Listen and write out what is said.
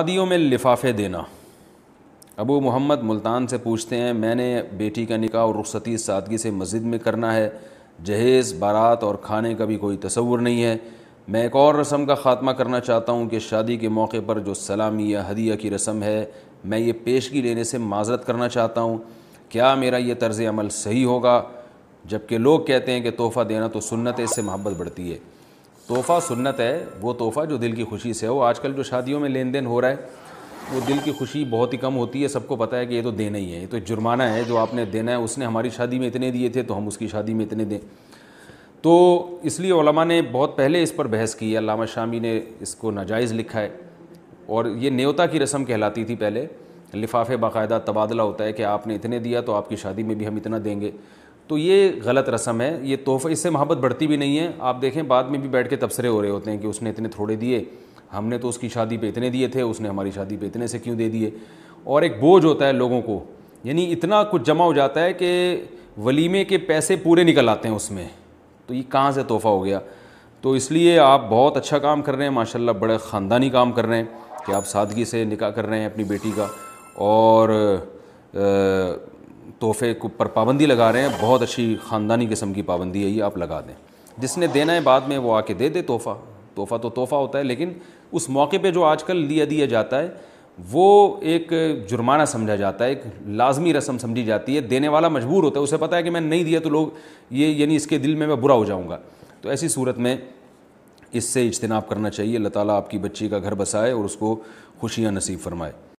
शादियों में लिफाफे देना अबू मोहम्मद मुल्तान से पूछते हैं मैंने बेटी का निकाह और रुखसती सादगी से मस्जिद में करना है जहेज़ बारात और खाने का भी कोई तस्वुर नहीं है मैं एक और रस्म का ख़ात्मा करना चाहता हूँ कि शादी के मौके पर जो सलामी या हदिया की रस्म है मैं ये पेशगी लेने से माजरत करना चाहता हूँ क्या मेरा ये तर्ज़ अमल सही होगा जबकि लोग कहते हैं कि तोहफ़ा देना तो सुन्नत इससे मोहब्बत बढ़ती है तोहफ़ा सुन्नत है वो तोहफ़ा जो दिल की खुशी से हो आजकल जो शादियों में लेन देन हो रहा है वो दिल की खुशी बहुत ही कम होती है सबको पता है कि ये तो देना ही है ये तो जुर्माना है जो आपने देना है उसने हमारी शादी में इतने दिए थे तो हम उसकी शादी में इतने दें तो इसलिए ओलमा ने बहुत पहले इस पर बहस की है अलामा शामी ने इसको नाजायज़ लिखा है और ये नेवता की रस्म कहलाती थी पहले लिफाफे बाकायदा तबादला होता है कि आपने इतने दिया तो आपकी शादी में भी हम इतना देंगे तो ये गलत रस्म है ये तोहफा इससे मोहब्बत बढ़ती भी नहीं है आप देखें बाद में भी बैठ के तबसरे हो रहे होते हैं कि उसने इतने थोड़े दिए हमने तो उसकी शादी पे इतने दिए थे उसने हमारी शादी पे इतने से क्यों दे दिए और एक बोझ होता है लोगों को यानी इतना कुछ जमा हो जाता है कि वलीमे के पैसे पूरे निकल आते हैं उसमें तो ये कहाँ से तोहफ़ा हो गया तो इसलिए आप बहुत अच्छा काम कर रहे हैं माशाल्लाह बड़े ख़ानदानी काम कर रहे हैं कि आप सादगी से निकाह कर रहे हैं अपनी बेटी का और आ, तोहफे को पर पाबंदी लगा रहे हैं बहुत अच्छी ख़ानदानी किस्म की पाबंदी है ये आप लगा दें जिसने देना है बाद में वो आके दे दे तोहफ़ा तोहफ़ा तो तोहफ़ा होता है लेकिन उस मौके पे जो आजकल लिया दिया जाता है वो एक जुर्माना समझा जाता है एक लाजमी रस्म समझी जाती है देने वाला मजबूर होता है उसे पता है कि मैं नहीं दिया तो लोग ये यानी इसके दिल में मैं बुरा हो जाऊँगा तो ऐसी सूरत में इससे इजतनाब करना चाहिए अल्लाह ताली आपकी बच्ची का घर बसाए और उसको खुशियाँ नसीब फरमाए